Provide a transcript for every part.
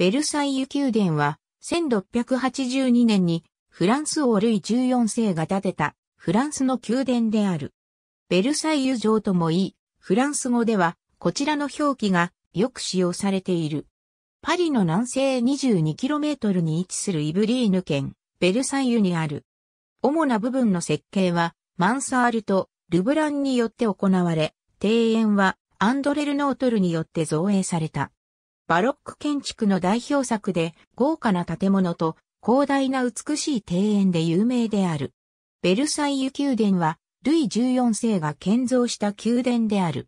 ベルサイユ宮殿は、1682年にフランス王ルイ14世が建てたフランスの宮殿である。ベルサイユ城ともいい、フランス語ではこちらの表記がよく使用されている。パリの南西 22km に位置するイブリーヌ県、ベルサイユにある。主な部分の設計は、マンサールとルブランによって行われ、庭園はアンドレルノートルによって造営された。バロック建築の代表作で豪華な建物と広大な美しい庭園で有名である。ベルサイユ宮殿は、ルイ14世が建造した宮殿である。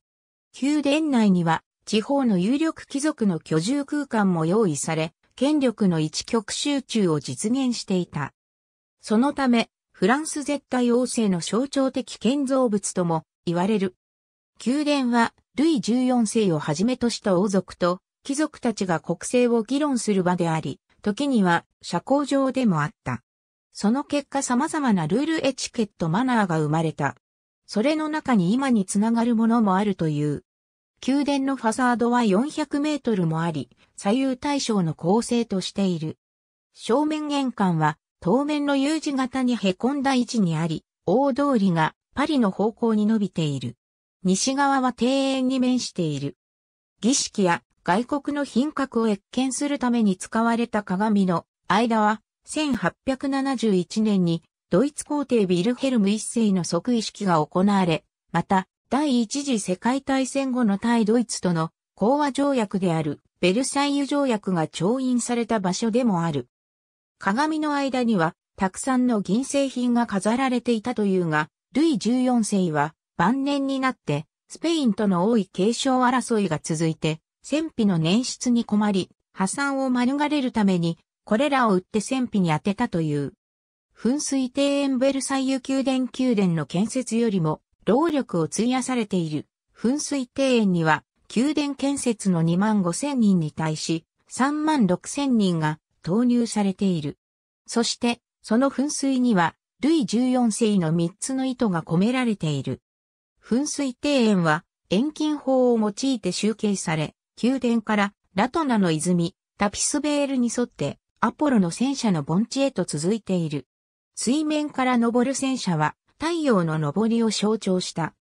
宮殿内には、地方の有力貴族の居住空間も用意され、権力の一極集中を実現していた。そのため、フランス絶対王政の象徴的建造物とも言われる。宮殿は、ルイ14世をはじめとした王族と貴族たちが国政を議論する場であり、時には社交上でもあった。その結果様々なルールエチケットマナーが生まれた。それの中に今につながるものもあるという。宮殿のファサードは400メートルもあり、左右対称の構成としている。正面玄関は当面の U 字型に凹んだ位置にあり、大通りがパリの方向に伸びている。西側は庭園に面している。儀式や外国の品格を越見するために使われた鏡の間は、1871年にドイツ皇帝ビルヘルム一世の即位式が行われ、また、第一次世界大戦後の対ドイツとの講和条約であるベルサイユ条約が調印された場所でもある。鏡の間には、たくさんの銀製品が飾られていたというが、ルイ14世は晩年になって、スペインとの多い継承争いが続いて、戦費の捻出に困り、破産を免れるために、これらを売って戦費に充てたという。噴水庭園ベルサイユ宮殿宮殿の建設よりも、労力を費やされている。噴水庭園には、宮殿建設の2万5千人に対し、3万6千人が投入されている。そして、その噴水には、ルイ14世の3つの意図が込められている。噴水庭園は、遠近法を用いて集計され、宮殿からラトナの泉、タピスベールに沿ってアポロの戦車の盆地へと続いている。水面から昇る戦車は太陽の昇りを象徴した。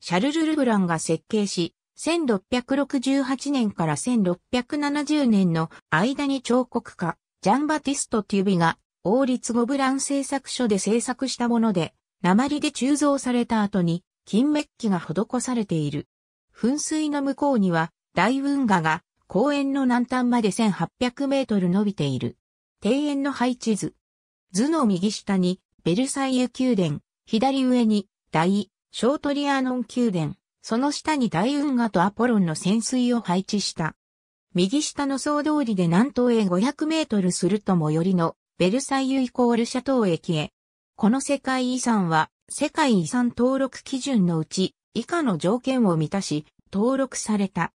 シャルル・ルブランが設計し、1668年から1670年の間に彫刻家、ジャンバティスト・テュビが王立ゴブラン製作所で製作したもので、鉛で鋳造された後に金メッキが施されている。噴水の向こうには大運河が公園の南端まで1800メートル伸びている。庭園の配置図。図の右下にベルサイユ宮殿、左上に大、ショートリアノン宮殿、その下に大運河とアポロンの潜水を配置した。右下の総通りで南東へ500メートルすると最寄りのベルサイユイコールシャトー駅へ。この世界遺産は世界遺産登録基準のうち以下の条件を満たし登録された。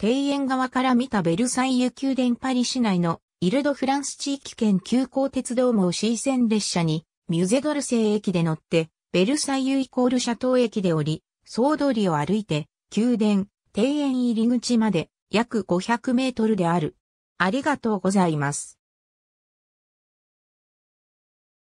庭園側から見たベルサイユ宮殿パリ市内のイルドフランス地域圏急行鉄道網 C 線列車にミュゼドルセイ駅で乗って、ベルサイユイコールシャトー駅で降り、総通りを歩いて、宮殿、庭園入り口まで約500メートルである。ありがとうございます。